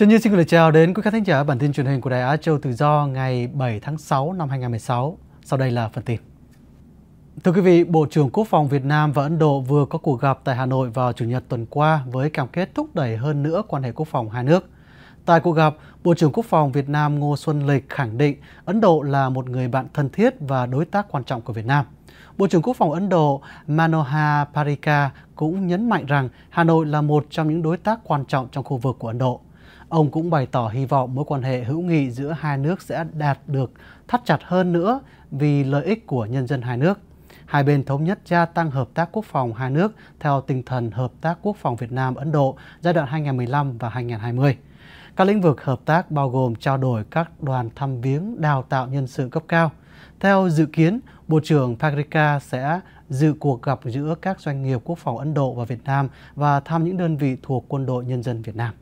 Trần Như xin gửi lời chào đến quý khán thính giả bản tin truyền hình của Đài Á Châu Tự Do ngày 7 tháng 6 năm 2016. Sau đây là phần tin. Thưa quý vị, Bộ trưởng Quốc phòng Việt Nam và Ấn Độ vừa có cuộc gặp tại Hà Nội vào Chủ nhật tuần qua với cam kết thúc đẩy hơn nữa quan hệ quốc phòng hai nước. Tại cuộc gặp, Bộ trưởng Quốc phòng Việt Nam Ngô Xuân Lịch khẳng định Ấn Độ là một người bạn thân thiết và đối tác quan trọng của Việt Nam. Bộ trưởng Quốc phòng Ấn Độ Manohar Parika cũng nhấn mạnh rằng Hà Nội là một trong những đối tác quan trọng trong khu vực của Ấn Độ. Ông cũng bày tỏ hy vọng mối quan hệ hữu nghị giữa hai nước sẽ đạt được thắt chặt hơn nữa vì lợi ích của nhân dân hai nước. Hai bên thống nhất gia tăng hợp tác quốc phòng hai nước theo tinh thần Hợp tác Quốc phòng Việt Nam-Ấn Độ giai đoạn 2015 và 2020. Các lĩnh vực hợp tác bao gồm trao đổi các đoàn thăm viếng đào tạo nhân sự cấp cao. Theo dự kiến, Bộ trưởng Pagrika sẽ dự cuộc gặp giữa các doanh nghiệp quốc phòng Ấn Độ và Việt Nam và thăm những đơn vị thuộc Quân đội Nhân dân Việt Nam.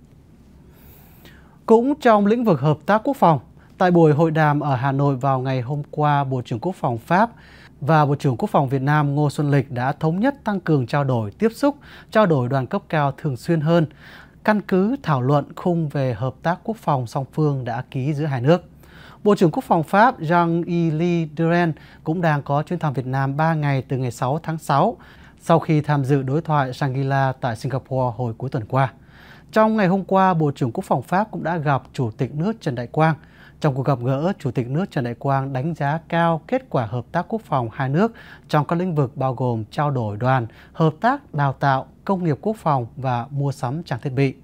Cũng trong lĩnh vực hợp tác quốc phòng, tại buổi hội đàm ở Hà Nội vào ngày hôm qua, Bộ trưởng Quốc phòng Pháp và Bộ trưởng Quốc phòng Việt Nam Ngô Xuân Lịch đã thống nhất tăng cường trao đổi, tiếp xúc, trao đổi đoàn cấp cao thường xuyên hơn, căn cứ thảo luận khung về hợp tác quốc phòng song phương đã ký giữa hai nước. Bộ trưởng Quốc phòng Pháp Jean-Yves Le Drian cũng đang có chuyến thăm Việt Nam 3 ngày từ ngày 6 tháng 6 sau khi tham dự đối thoại Shangri-La tại Singapore hồi cuối tuần qua. Trong ngày hôm qua, Bộ trưởng Quốc phòng Pháp cũng đã gặp Chủ tịch nước Trần Đại Quang. Trong cuộc gặp gỡ, Chủ tịch nước Trần Đại Quang đánh giá cao kết quả hợp tác quốc phòng hai nước trong các lĩnh vực bao gồm trao đổi đoàn, hợp tác đào tạo, công nghiệp quốc phòng và mua sắm trang thiết bị.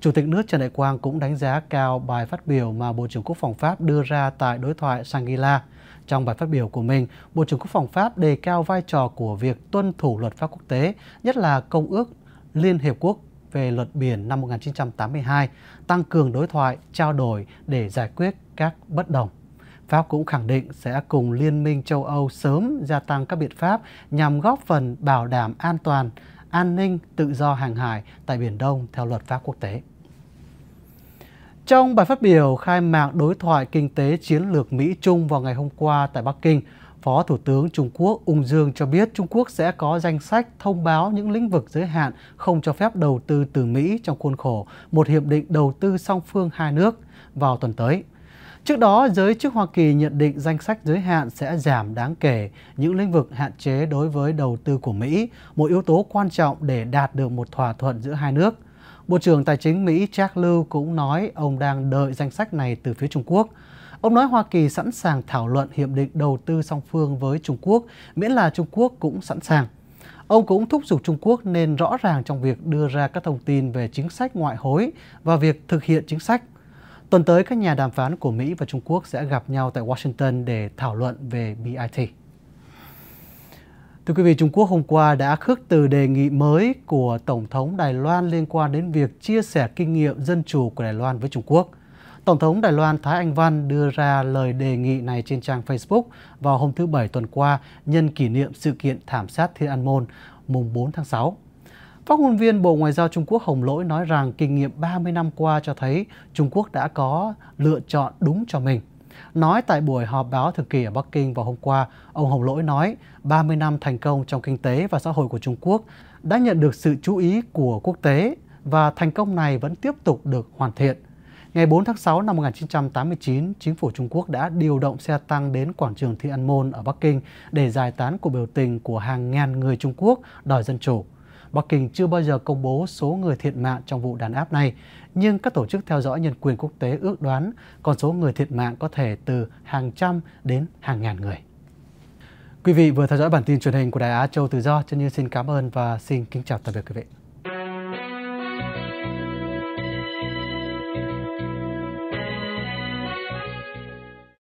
Chủ tịch nước Trần Đại Quang cũng đánh giá cao bài phát biểu mà Bộ trưởng Quốc phòng Pháp đưa ra tại đối thoại Shangri-La. Trong bài phát biểu của mình, Bộ trưởng Quốc phòng Pháp đề cao vai trò của việc tuân thủ luật pháp quốc tế, nhất là Công ước Liên Hiệp Quốc về luật biển năm 1982, tăng cường đối thoại, trao đổi để giải quyết các bất đồng. Pháp cũng khẳng định sẽ cùng Liên minh châu Âu sớm gia tăng các biện pháp nhằm góp phần bảo đảm an toàn, an ninh, tự do hàng hải tại Biển Đông theo luật pháp quốc tế. Trong bài phát biểu khai mạc đối thoại kinh tế chiến lược Mỹ-Trung vào ngày hôm qua tại Bắc Kinh, Phó Thủ tướng Trung Quốc Ung Dương cho biết Trung Quốc sẽ có danh sách thông báo những lĩnh vực giới hạn không cho phép đầu tư từ Mỹ trong khuôn khổ một hiệp định đầu tư song phương hai nước vào tuần tới. Trước đó, giới chức Hoa Kỳ nhận định danh sách giới hạn sẽ giảm đáng kể những lĩnh vực hạn chế đối với đầu tư của Mỹ, một yếu tố quan trọng để đạt được một thỏa thuận giữa hai nước. Bộ trưởng Tài chính Mỹ Jack Lew cũng nói ông đang đợi danh sách này từ phía Trung Quốc – Ông nói Hoa Kỳ sẵn sàng thảo luận hiệp định đầu tư song phương với Trung Quốc, miễn là Trung Quốc cũng sẵn sàng. Ông cũng thúc giục Trung Quốc nên rõ ràng trong việc đưa ra các thông tin về chính sách ngoại hối và việc thực hiện chính sách. Tuần tới, các nhà đàm phán của Mỹ và Trung Quốc sẽ gặp nhau tại Washington để thảo luận về BIT. Thưa quý vị, Trung Quốc hôm qua đã khước từ đề nghị mới của Tổng thống Đài Loan liên quan đến việc chia sẻ kinh nghiệm dân chủ của Đài Loan với Trung Quốc. Tổng thống Đài Loan Thái Anh Văn đưa ra lời đề nghị này trên trang Facebook vào hôm thứ Bảy tuần qua nhân kỷ niệm sự kiện thảm sát Thiên An Môn mùng 4 tháng 6. Phát ngôn viên Bộ Ngoại giao Trung Quốc Hồng Lỗi nói rằng kinh nghiệm 30 năm qua cho thấy Trung Quốc đã có lựa chọn đúng cho mình. Nói tại buổi họp báo thường kỳ ở Bắc Kinh vào hôm qua, ông Hồng Lỗi nói 30 năm thành công trong kinh tế và xã hội của Trung Quốc đã nhận được sự chú ý của quốc tế và thành công này vẫn tiếp tục được hoàn thiện – Ngày 4 tháng 6 năm 1989, chính phủ Trung Quốc đã điều động xe tăng đến quảng trường Thiên An Môn ở Bắc Kinh để giải tán cuộc biểu tình của hàng ngàn người Trung Quốc đòi dân chủ. Bắc Kinh chưa bao giờ công bố số người thiệt mạng trong vụ đàn áp này, nhưng các tổ chức theo dõi nhân quyền quốc tế ước đoán con số người thiệt mạng có thể từ hàng trăm đến hàng ngàn người. Quý vị vừa theo dõi bản tin truyền hình của Đài Á Châu Tự Do, chân như xin cảm ơn và xin kính chào tạm biệt quý vị.